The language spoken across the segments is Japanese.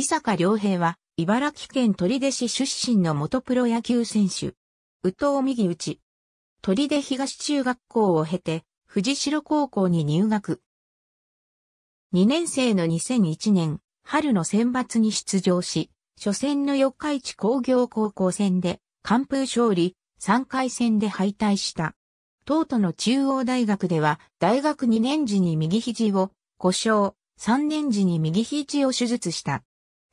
伊坂良平は、茨城県取手市出身の元プロ野球選手。宇藤右内。取手東中学校を経て、藤代高校に入学。2年生の2001年、春の選抜に出場し、初戦の四日市工業高校戦で、完封勝利、3回戦で敗退した。東都の中央大学では、大学2年時に右肘を、故障、3年時に右肘を手術した。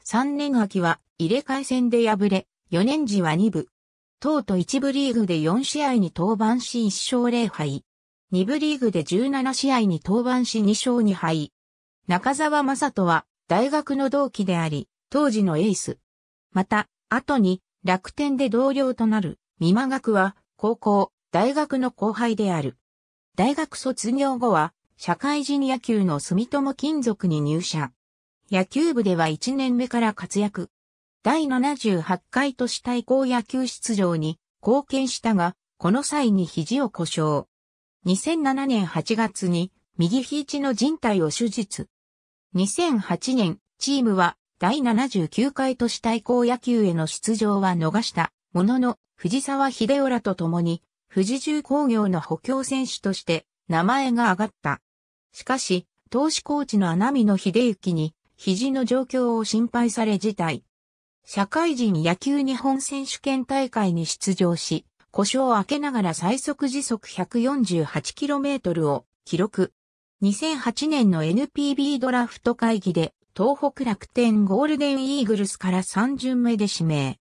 3年秋は入れ替え戦で敗れ、4年時は2部。党と1部リーグで4試合に登板し1勝0敗。2部リーグで17試合に登板し2勝2敗。中澤正人は大学の同期であり、当時のエース。また、後に楽天で同僚となる美馬学は高校、大学の後輩である。大学卒業後は社会人野球の住友金属に入社。野球部では1年目から活躍。第78回都市対抗野球出場に貢献したが、この際に肘を故障。2007年8月に右肘の人帯を手術。2008年、チームは第79回都市対抗野球への出場は逃したものの、藤沢秀夫らと共に、富士重工業の補強選手として名前が挙がった。しかし、投資コーチの穴見の秀幸に肘の状況を心配され辞退。社会人野球日本選手権大会に出場し、故障を明けながら最速時速 148km を記録。2008年の NPB ドラフト会議で東北楽天ゴールデンイーグルスから3巡目で指名。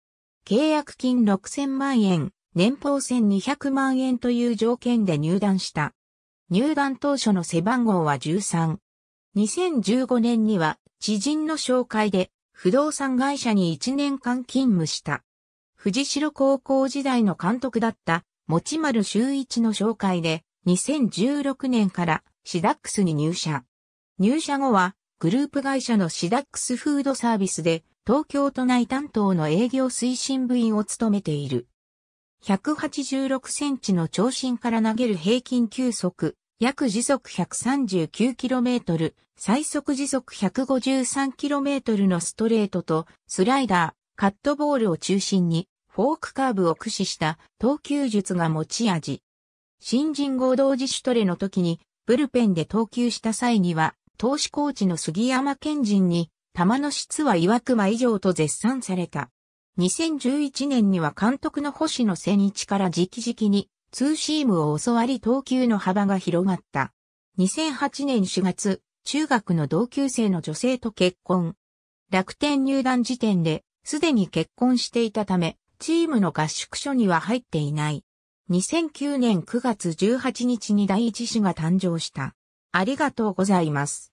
契約金6000万円、年俸1200万円という条件で入団した。入団当初の背番号は13。2015年には知人の紹介で不動産会社に1年間勤務した。藤代高校時代の監督だった持丸修一の紹介で2016年からシダックスに入社。入社後はグループ会社のシダックスフードサービスで東京都内担当の営業推進部員を務めている。186センチの長身から投げる平均球速約時速 139km、最速時速 153km のストレートとスライダー、カットボールを中心にフォークカーブを駆使した投球術が持ち味。新人合同自主トレの時にブルペンで投球した際には投手コーチの杉山健人に球の質は岩熊以上と絶賛された。2011年には監督の星野千一から直々にツーシームを教わり投球の幅が広がった。2008年4月、中学の同級生の女性と結婚。楽天入団時点で、すでに結婚していたため、チームの合宿所には入っていない。2009年9月18日に第一子が誕生した。ありがとうございます。